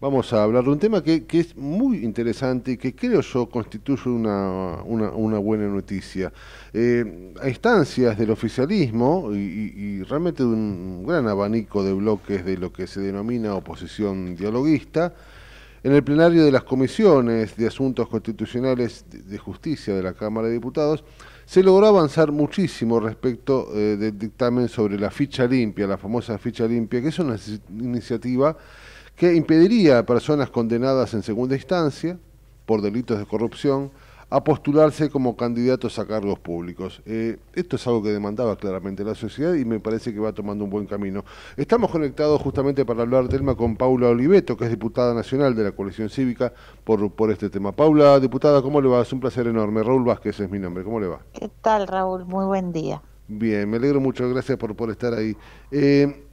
Vamos a hablar de un tema que, es muy interesante y que creo yo constituye una, buena noticia. Eh, a instancias del oficialismo y, realmente de un gran abanico de bloques de lo que se denomina oposición dialoguista, en el plenario de las comisiones de asuntos constitucionales de justicia de la Cámara de Diputados, se logró avanzar muchísimo respecto eh, del dictamen sobre la ficha limpia, la famosa ficha limpia, que es una iniciativa que impediría a personas condenadas en segunda instancia por delitos de corrupción a postularse como candidatos a cargos públicos. Eh, esto es algo que demandaba claramente la sociedad y me parece que va tomando un buen camino. Estamos conectados justamente para hablar del tema con Paula Oliveto, que es diputada nacional de la coalición cívica por, por este tema. Paula, diputada, ¿cómo le va? Es un placer enorme. Raúl Vázquez es mi nombre, ¿cómo le va? ¿Qué tal, Raúl? Muy buen día. Bien, me alegro mucho, gracias por, por estar ahí. Eh,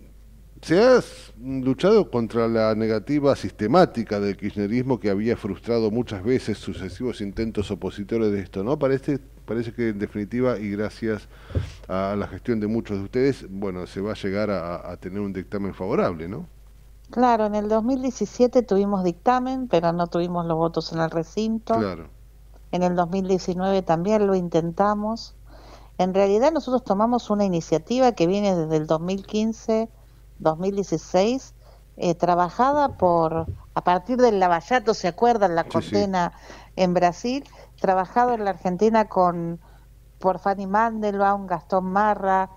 se ha luchado contra la negativa sistemática del kirchnerismo que había frustrado muchas veces sucesivos intentos opositores de esto, ¿no? Parece, parece que en definitiva, y gracias a la gestión de muchos de ustedes, bueno, se va a llegar a, a tener un dictamen favorable, ¿no? Claro, en el 2017 tuvimos dictamen, pero no tuvimos los votos en el recinto. Claro. En el 2019 también lo intentamos. En realidad nosotros tomamos una iniciativa que viene desde el 2015 2016, eh, trabajada por, a partir del Lavallato, ¿se acuerdan? La condena en Brasil, trabajado en la Argentina con por Fanny Mandelbaum, Gastón Marra,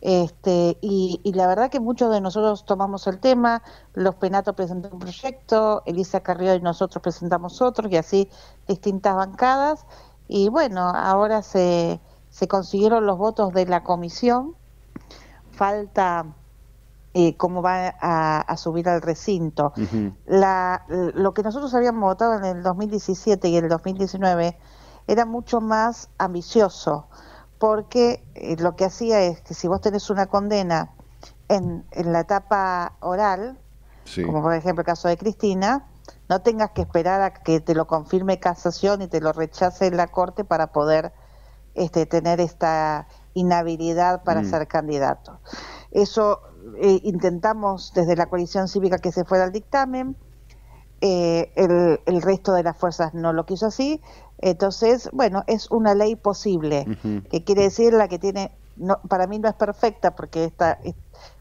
este, y, la verdad que muchos de nosotros tomamos el tema, los Penato presentó un proyecto, Elisa Carrió y nosotros presentamos otros y así distintas bancadas. Y bueno, ahora se, se consiguieron los votos de la comisión, falta eh, cómo va a, subir al recinto. la, lo que nosotros habíamos votado en el 2017 y el 2019 era mucho más ambicioso, porque eh, lo que hacía es que si vos tenés una condena en, la etapa oral, como por ejemplo el caso de Cristina, no tengas que esperar a que te lo confirme casación y te lo rechace la corte para poder este, tener esta inhabilidad para mm. ser candidato. Eso eh, intentamos desde la coalición cívica que se fuera al dictamen, eh, el, resto de las fuerzas no lo quiso así, entonces, bueno, es una ley posible, que quiere decir la que tiene, no, para mí no es perfecta porque esta,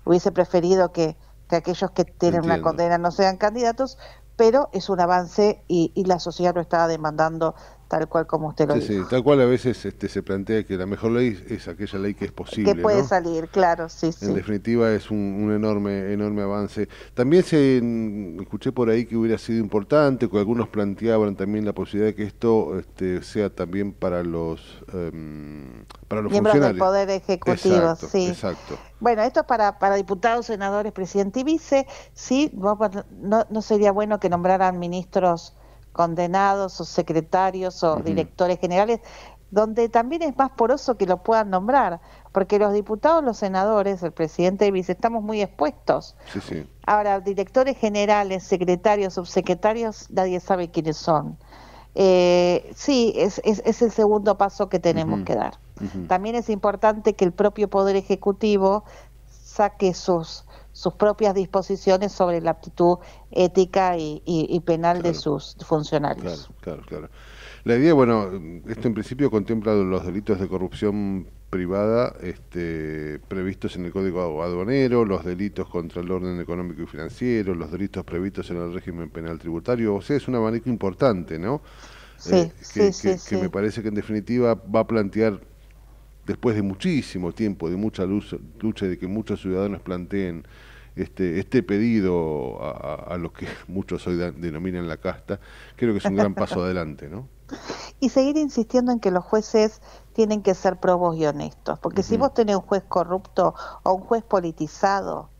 hubiese preferido que, aquellos que tienen una condena no sean candidatos, pero es un avance y, y la sociedad lo estaba demandando tal cual como usted lo sí, tal cual a veces este, se plantea que la mejor ley es aquella ley que es posible. Que puede salir, claro, sí, en sí. En definitiva es un, enorme, enorme avance. También se escuché por ahí que hubiera sido importante, que algunos planteaban también la posibilidad de que esto este, sea también para los em, Miembros del Poder Ejecutivo, sí. Exacto. Bueno, esto es para, para diputados, senadores, presidente y vice, sí, no sería bueno que nombraran ministros condenados o secretarios o directores generales, donde también es más poroso que lo puedan nombrar, porque los diputados, los senadores, el presidente y vice, estamos muy expuestos. Ahora, directores generales, secretarios, subsecretarios, nadie sabe quiénes son. Eh, sí, es, es, el segundo paso que tenemos que dar. También es importante que el propio Poder Ejecutivo saque sus, sus propias disposiciones sobre la actitud ética y, penal de sus funcionarios. Claro, claro, La idea, bueno, esto en principio contempla los delitos de corrupción privada este, previstos en el Código Aduanero, los delitos contra el orden económico y financiero, los delitos previstos en el régimen penal tributario, o sea, es una abanico importante, ¿no? Sí, eh, sí, sí, que me parece que en definitiva va a plantear después de muchísimo tiempo, de mucha lucha, y de que muchos ciudadanos planteen este, este pedido a, lo que muchos hoy denominan la casta, creo que es un gran paso adelante, ¿no? Y seguir insistiendo en que los jueces tienen que ser probos y honestos, porque si vos tenés un juez corrupto o un juez politizado,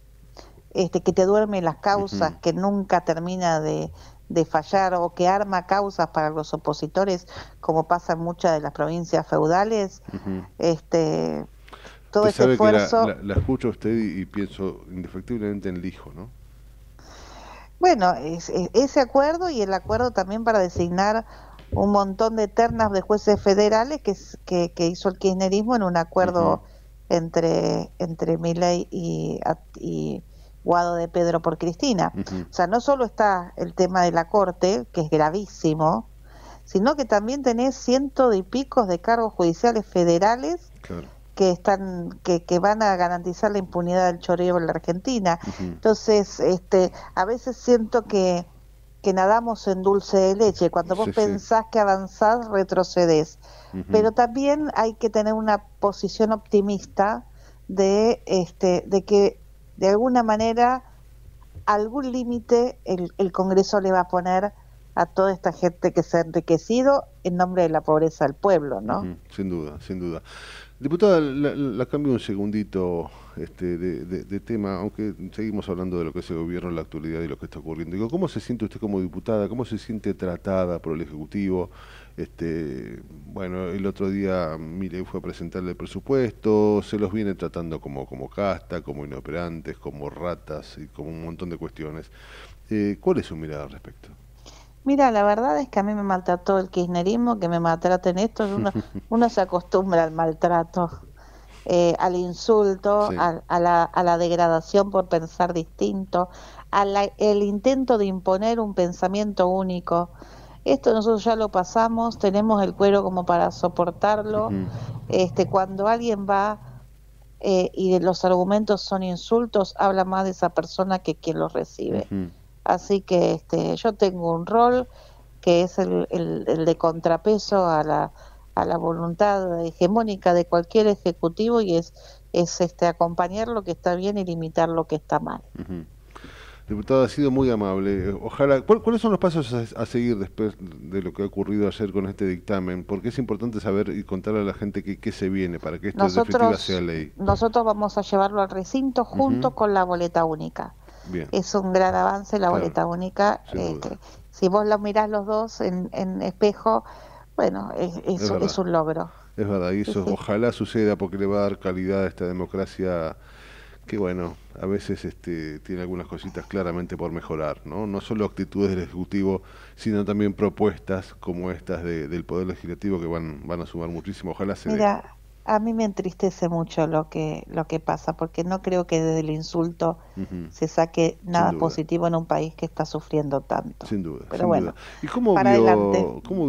este, que te duerme las causas, que nunca termina de, de fallar o que arma causas para los opositores, como pasa en muchas de las provincias feudales, este, todo ese esfuerzo... la, escucho usted y, pienso indefectiblemente en hijo ¿no? Bueno, es, ese acuerdo y el acuerdo también para designar un montón de ternas de jueces federales que, que, que hizo el kirchnerismo en un acuerdo entre, entre Milley y, y Guado de Pedro por Cristina. O sea, no solo está el tema de la corte, que es gravísimo, sino que también tenés ciento y picos de cargos judiciales federales que están que, van a garantizar la impunidad del choreo en la Argentina. Entonces, este, a veces siento que, que nadamos en dulce de leche. Cuando vos pensás que avanzás, retrocedés Pero también hay que tener una posición optimista de, este, de que de alguna manera algún límite el, Congreso le va a poner a toda esta gente que se ha enriquecido en nombre de la pobreza al pueblo, ¿no? sin duda, sin duda. Diputada, la, la, cambio un segundito este, de, tema, aunque seguimos hablando de lo que es el gobierno en la actualidad y lo que está ocurriendo. Digo, ¿Cómo se siente usted como diputada? ¿Cómo se siente tratada por el Ejecutivo? Este, bueno, el otro día mire, fue a presentarle el presupuesto, se los viene tratando como, como casta, como inoperantes, como ratas y como un montón de cuestiones. Eh, ¿Cuál es su mirada al respecto? Mira, la verdad es que a mí me maltrató el kirchnerismo, que me maltraten esto, uno, se acostumbra al maltrato, eh, al insulto, a, la, degradación por pensar distinto, al intento de imponer un pensamiento único. Esto nosotros ya lo pasamos, tenemos el cuero como para soportarlo. este, cuando alguien va eh, y los argumentos son insultos, habla más de esa persona que quien los recibe. Así que este, yo tengo un rol que es el, de contrapeso a la, voluntad hegemónica de cualquier ejecutivo y es, es este, acompañar lo que está bien y limitar lo que está mal. Diputado, ha sido muy amable. Ojalá. ¿Cuáles son los pasos a, seguir después de lo que ha ocurrido ayer con este dictamen? Porque es importante saber y contarle a la gente qué se viene para que esto nosotros, sea ley. Nosotros vamos a llevarlo al recinto junto con la boleta única es un gran avance la boleta única. Eh, si vos lo mirás los dos en, en espejo, bueno, es, es, un logro. Es verdad, y eso ojalá suceda porque le va a dar calidad a esta democracia que bueno, a veces este, tiene algunas cositas claramente por mejorar, ¿no? No solo actitudes del Ejecutivo, sino también propuestas como estas del Poder Legislativo que van, van a sumar muchísimo. Ojalá se a mí me entristece mucho lo que, lo que pasa, porque no creo que desde el insulto se saque nada positivo en un país que está sufriendo tanto. Sin duda. Pero bueno, duda. ¿y cómo,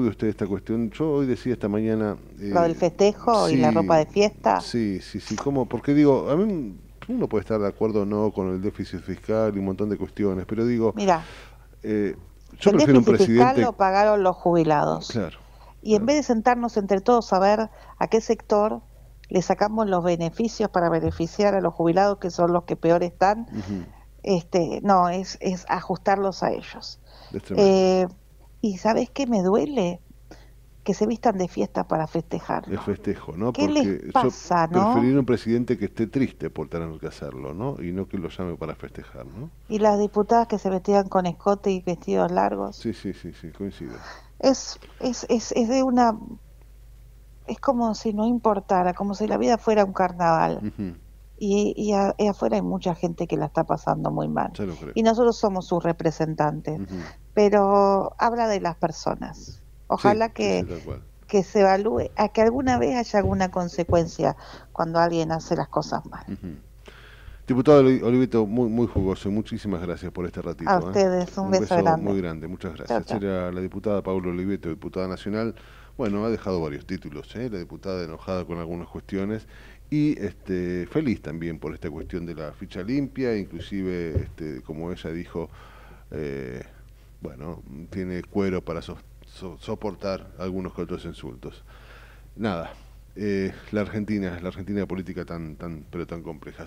vio, usted esta cuestión? Yo hoy decía esta mañana... Eh, lo del festejo y la ropa de fiesta. Sí, sí, sí, ¿cómo? Porque digo, a mí uno puede estar de acuerdo o no con el déficit fiscal y un montón de cuestiones, pero digo... Mira, eh, yo prefiero un presidente... fiscal lo pagaron los jubilados. Claro. Y en vez de sentarnos entre todos a ver a qué sector le sacamos los beneficios para beneficiar a los jubilados que son los que peor están. este, no, es, es ajustarlos a ellos. Eh, y sabes qué me duele que se vistan de fiesta para festejar. De festejo, ¿no? Porque les pasa, yo Preferir un presidente que esté triste por tener que hacerlo, ¿no? Y no que lo llame para festejar, ¿no? Y las diputadas que se vestían con escote y vestidos largos. Sí, sí, sí, sí, coincido. es, es, es de una es como si no importara, como si la vida fuera un carnaval. Y, y, afuera hay mucha gente que la está pasando muy mal. Y nosotros somos sus representantes. Pero habla de las personas. Ojalá que, que se evalúe, a que alguna vez haya alguna consecuencia cuando alguien hace las cosas mal. Diputado Oliveto muy, muy jugoso, muchísimas gracias por este ratito. A ¿eh? ustedes, un, beso, muy grande, muchas gracias. Era la diputada Pablo Oliveto, diputada nacional. Bueno, ha dejado varios títulos, ¿eh? la diputada enojada con algunas cuestiones y este, feliz también por esta cuestión de la ficha limpia, inclusive, este, como ella dijo, eh, bueno, tiene cuero para soportar algunos que otros insultos. Nada, eh, la Argentina, la Argentina política tan, tan, pero tan compleja.